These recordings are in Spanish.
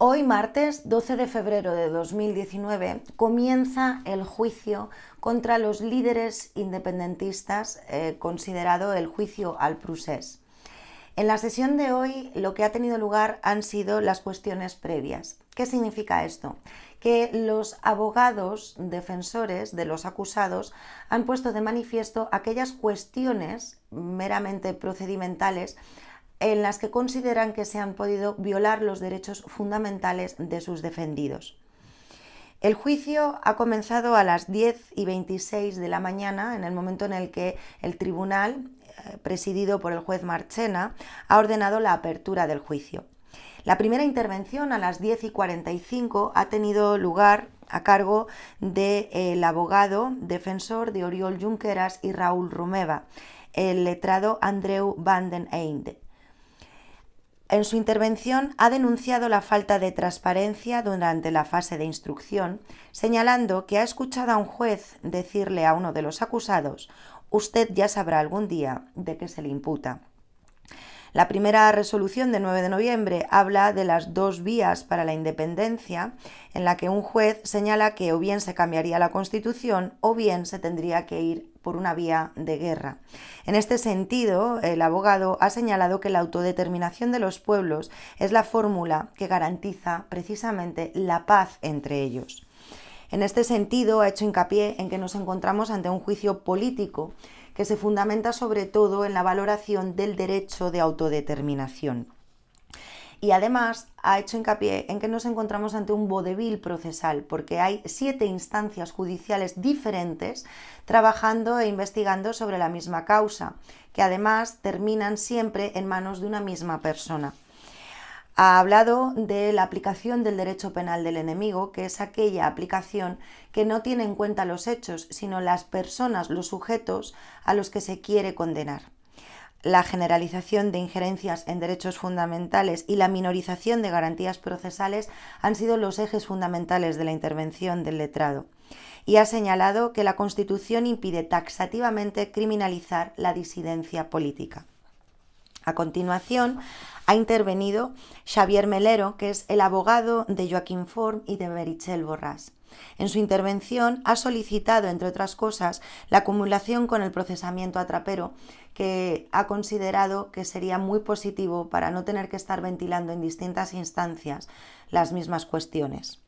Hoy martes 12 de febrero de 2019 comienza el juicio contra los líderes independentistas eh, considerado el juicio al Prusés. En la sesión de hoy lo que ha tenido lugar han sido las cuestiones previas. ¿Qué significa esto? Que los abogados defensores de los acusados han puesto de manifiesto aquellas cuestiones meramente procedimentales en las que consideran que se han podido violar los derechos fundamentales de sus defendidos. El juicio ha comenzado a las 10 y 26 de la mañana, en el momento en el que el tribunal, eh, presidido por el juez Marchena, ha ordenado la apertura del juicio. La primera intervención a las 10 y 45 ha tenido lugar a cargo del de, eh, abogado defensor de Oriol Junqueras y Raúl Rumeva, el letrado Andreu Van den Einde. En su intervención ha denunciado la falta de transparencia durante la fase de instrucción, señalando que ha escuchado a un juez decirle a uno de los acusados, usted ya sabrá algún día de qué se le imputa. La primera resolución de 9 de noviembre habla de las dos vías para la independencia, en la que un juez señala que o bien se cambiaría la Constitución o bien se tendría que ir por una vía de guerra. En este sentido, el abogado ha señalado que la autodeterminación de los pueblos es la fórmula que garantiza precisamente la paz entre ellos. En este sentido, ha hecho hincapié en que nos encontramos ante un juicio político que se fundamenta sobre todo en la valoración del derecho de autodeterminación. Y además ha hecho hincapié en que nos encontramos ante un bodevil procesal, porque hay siete instancias judiciales diferentes trabajando e investigando sobre la misma causa, que además terminan siempre en manos de una misma persona ha hablado de la aplicación del derecho penal del enemigo, que es aquella aplicación que no tiene en cuenta los hechos, sino las personas, los sujetos a los que se quiere condenar. La generalización de injerencias en derechos fundamentales y la minorización de garantías procesales han sido los ejes fundamentales de la intervención del letrado y ha señalado que la Constitución impide taxativamente criminalizar la disidencia política. A continuación, ha intervenido Xavier Melero, que es el abogado de Joaquín Form y de Merichel Borrás. En su intervención ha solicitado, entre otras cosas, la acumulación con el procesamiento atrapero, que ha considerado que sería muy positivo para no tener que estar ventilando en distintas instancias las mismas cuestiones.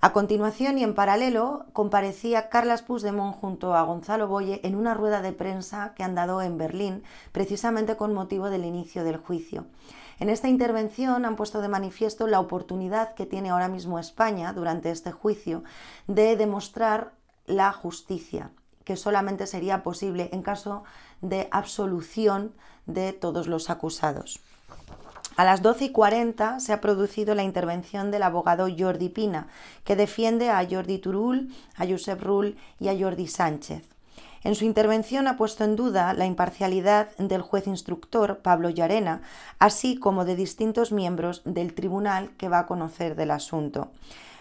A continuación y en paralelo comparecía Carlas Puigdemont junto a Gonzalo Boye en una rueda de prensa que han dado en Berlín, precisamente con motivo del inicio del juicio. En esta intervención han puesto de manifiesto la oportunidad que tiene ahora mismo España durante este juicio de demostrar la justicia, que solamente sería posible en caso de absolución de todos los acusados. A las 12 y 40 se ha producido la intervención del abogado Jordi Pina, que defiende a Jordi Turul, a Josep Rull y a Jordi Sánchez. En su intervención ha puesto en duda la imparcialidad del juez instructor Pablo Llarena, así como de distintos miembros del tribunal que va a conocer del asunto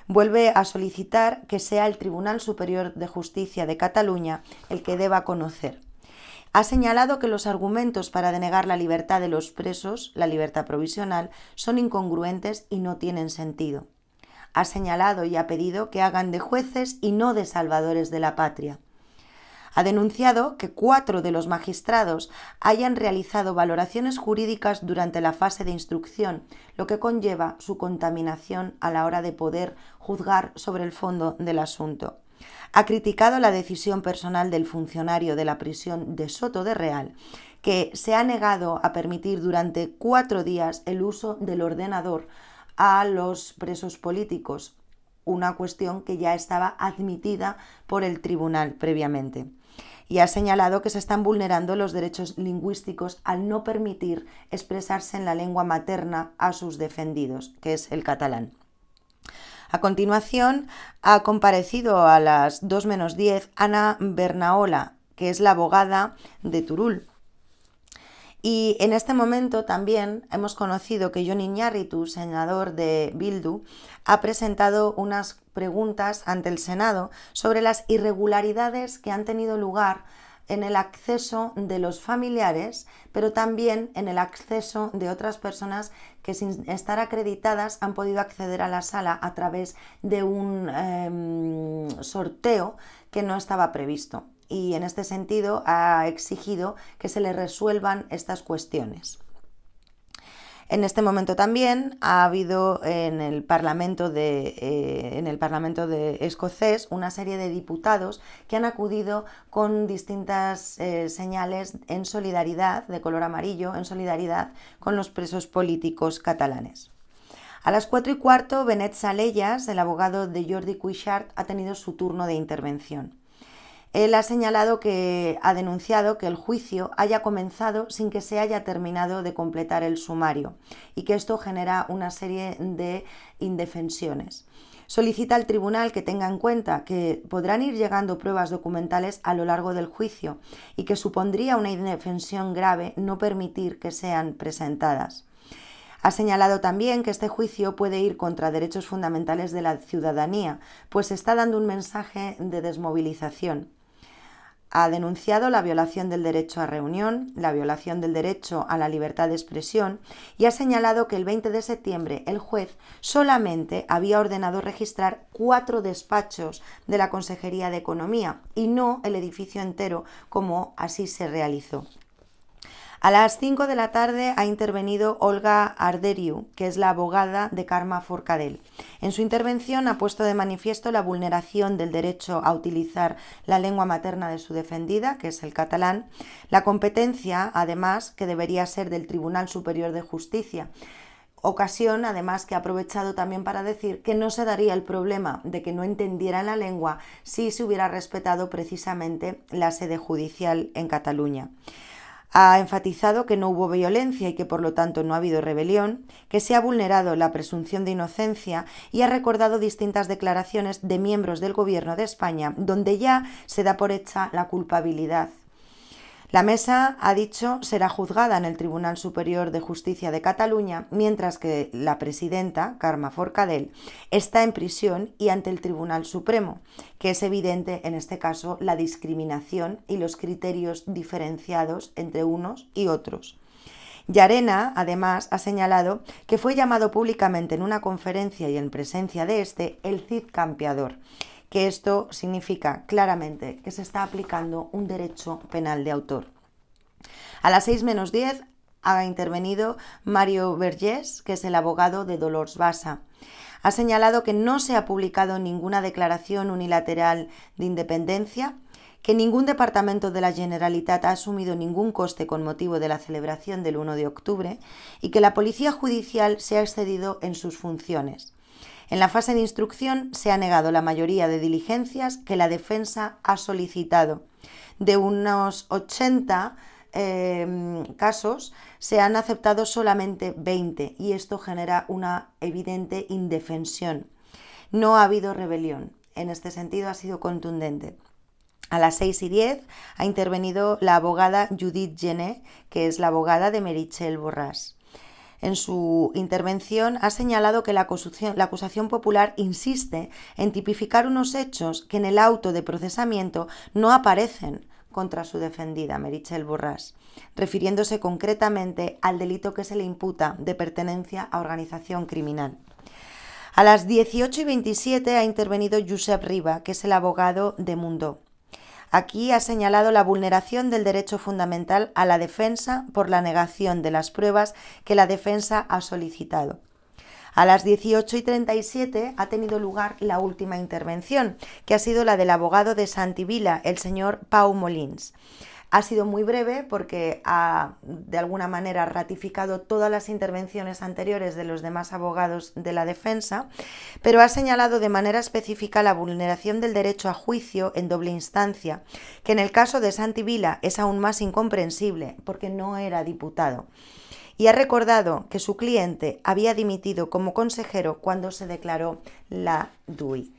vuelve a solicitar que sea el Tribunal Superior de Justicia de Cataluña el que deba conocer. Ha señalado que los argumentos para denegar la libertad de los presos, la libertad provisional, son incongruentes y no tienen sentido. Ha señalado y ha pedido que hagan de jueces y no de salvadores de la patria ha denunciado que cuatro de los magistrados hayan realizado valoraciones jurídicas durante la fase de instrucción, lo que conlleva su contaminación a la hora de poder juzgar sobre el fondo del asunto. Ha criticado la decisión personal del funcionario de la prisión de Soto de Real, que se ha negado a permitir durante cuatro días el uso del ordenador a los presos políticos, una cuestión que ya estaba admitida por el tribunal previamente y ha señalado que se están vulnerando los derechos lingüísticos al no permitir expresarse en la lengua materna a sus defendidos, que es el catalán. A continuación, ha comparecido a las 2 menos 10 Ana Bernaola, que es la abogada de Turul, y en este momento también hemos conocido que John Iñárritu, senador de Bildu, ha presentado unas preguntas ante el Senado sobre las irregularidades que han tenido lugar en el acceso de los familiares, pero también en el acceso de otras personas que sin estar acreditadas han podido acceder a la sala a través de un em, sorteo que no estaba previsto y en este sentido ha exigido que se le resuelvan estas cuestiones. En este momento también ha habido en el Parlamento, de, eh, en el Parlamento de escocés una serie de diputados que han acudido con distintas eh, señales en solidaridad, de color amarillo, en solidaridad con los presos políticos catalanes. A las cuatro y cuarto, Benet Salellas, el abogado de Jordi Cuixart, ha tenido su turno de intervención. Él ha señalado que ha denunciado que el juicio haya comenzado sin que se haya terminado de completar el sumario y que esto genera una serie de indefensiones. Solicita al tribunal que tenga en cuenta que podrán ir llegando pruebas documentales a lo largo del juicio y que supondría una indefensión grave no permitir que sean presentadas. Ha señalado también que este juicio puede ir contra derechos fundamentales de la ciudadanía, pues está dando un mensaje de desmovilización ha denunciado la violación del derecho a reunión, la violación del derecho a la libertad de expresión y ha señalado que el 20 de septiembre el juez solamente había ordenado registrar cuatro despachos de la Consejería de Economía y no el edificio entero como así se realizó. A las 5 de la tarde ha intervenido Olga Arderiu, que es la abogada de Karma Forcadell. En su intervención ha puesto de manifiesto la vulneración del derecho a utilizar la lengua materna de su defendida, que es el catalán, la competencia, además, que debería ser del Tribunal Superior de Justicia ocasión, además, que ha aprovechado también para decir que no se daría el problema de que no entendiera la lengua si se hubiera respetado precisamente la sede judicial en Cataluña. Ha enfatizado que no hubo violencia y que por lo tanto no ha habido rebelión, que se ha vulnerado la presunción de inocencia y ha recordado distintas declaraciones de miembros del Gobierno de España donde ya se da por hecha la culpabilidad la mesa, ha dicho, será juzgada en el Tribunal Superior de Justicia de Cataluña, mientras que la presidenta, Carme Forcadell, está en prisión y ante el Tribunal Supremo, que es evidente en este caso la discriminación y los criterios diferenciados entre unos y otros. Yarena, además, ha señalado que fue llamado públicamente en una conferencia y en presencia de este el Cid Campeador, que esto significa claramente que se está aplicando un derecho penal de autor. A las 6 menos 10 ha intervenido Mario Vergés, que es el abogado de Dolores Basa. Ha señalado que no se ha publicado ninguna declaración unilateral de independencia, que ningún departamento de la Generalitat ha asumido ningún coste con motivo de la celebración del 1 de octubre y que la Policía Judicial se ha excedido en sus funciones. En la fase de instrucción se ha negado la mayoría de diligencias que la defensa ha solicitado. De unos 80 em, casos se han aceptado solamente 20 y esto genera una evidente indefensión. No ha habido rebelión. En este sentido ha sido contundente. A las 6 y 10 ha intervenido la abogada Judith Jenner, que es la abogada de Merichel Borrás en su intervención ha señalado que la acusación, popular insiste en tipificar unos hechos que en el auto de procesamiento no aparecen contra su defendida, Merichel Borrás, refiriéndose concretamente al delito que se le imputa de pertenencia a organización criminal. A las 18 y 27 ha intervenido Josep Riva, que es el abogado de Mundo. Aquí ha señalado la vulneración del derecho fundamental a la defensa por la negación de las pruebas que la defensa ha solicitado. A las 18 y 37 ha tenido lugar la última intervención, que ha sido la del abogado de Santibila, el señor Pau Molins ha sido muy breve porque ha de alguna manera ratificado todas las intervenciones anteriores de los demás abogados de la defensa, pero ha señalado de manera específica la vulneración del derecho a juicio en doble instancia, que en el caso de Santi es aún más incomprensible porque no era diputado y ha recordado que su cliente había dimitido como consejero cuando se declaró la DUI.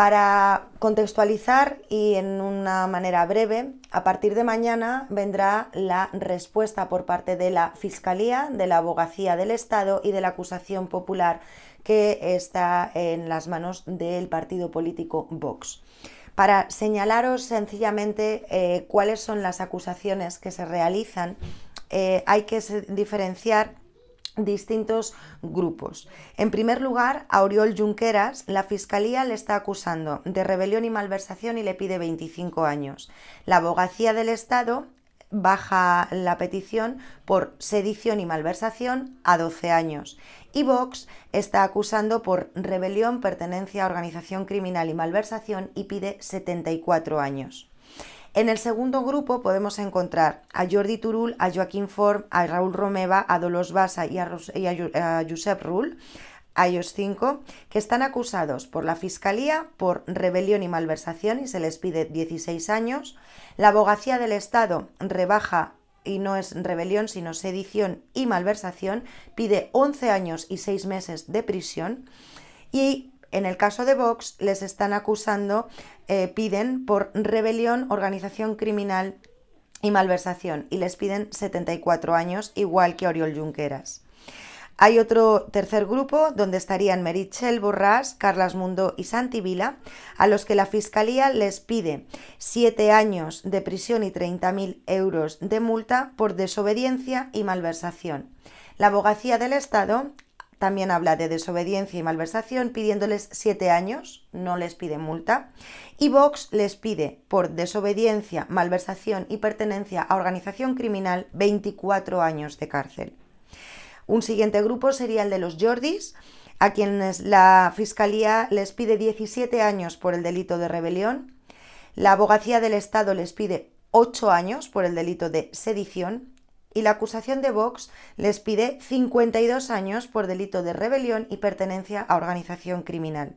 Para contextualizar y en una manera breve, a partir de mañana vendrá la respuesta por parte de la Fiscalía, de la Abogacía del Estado y de la acusación popular que está en las manos del partido político Vox. Para señalaros sencillamente eh, cuáles son las acusaciones que se realizan, eh, hay que diferenciar distintos grupos. En primer lugar, a Junqueras la Fiscalía le está acusando de rebelión y malversación y le pide 25 años. La Abogacía del Estado baja la petición por sedición y malversación a 12 años. Y Vox está acusando por rebelión, pertenencia a organización criminal y malversación y pide 74 años. En el segundo grupo podemos encontrar a Jordi Turul, a Joaquín Form, a Raúl Romeva, a Dolos Basa y a, Josep Rull, a ellos cinco, que están acusados por la Fiscalía por rebelión y malversación y se les pide 16 años. La abogacía del Estado rebaja y no es rebelión, sino sedición y malversación, pide 11 años y 6 meses de prisión. Y en el caso de Vox, les están acusando, eh, piden por rebelión, organización criminal y malversación, y les piden 74 años, igual que Oriol Junqueras. Hay otro tercer grupo donde estarían Merichel Borrás, Carlas Mundo y Santi Vila, a los que la Fiscalía les pide 7 años de prisión y 30.000 euros de multa por desobediencia y malversación. La abogacía del Estado también habla de desobediencia y malversación pidiéndoles siete años, no les pide multa. Y Vox les pide por desobediencia, malversación y pertenencia a organización criminal 24 años de cárcel. Un siguiente grupo sería el de los Jordis, a quienes la Fiscalía les pide 17 años por el delito de rebelión. La Abogacía del Estado les pide 8 años por el delito de sedición y la acusación de Vox les pide 52 años por delito de rebelión y pertenencia a organización criminal.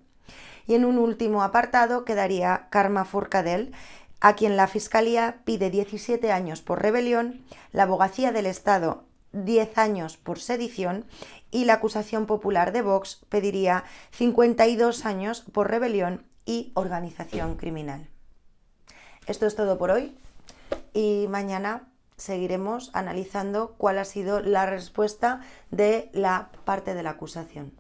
Y en un último apartado quedaría Karma Furcadell, a quien la Fiscalía pide 17 años por rebelión, la Abogacía del Estado 10 años por sedición y la acusación popular de Vox pediría 52 años por rebelión y organización criminal. Esto es todo por hoy y mañana seguiremos analizando cuál ha sido la respuesta de la parte de la acusación.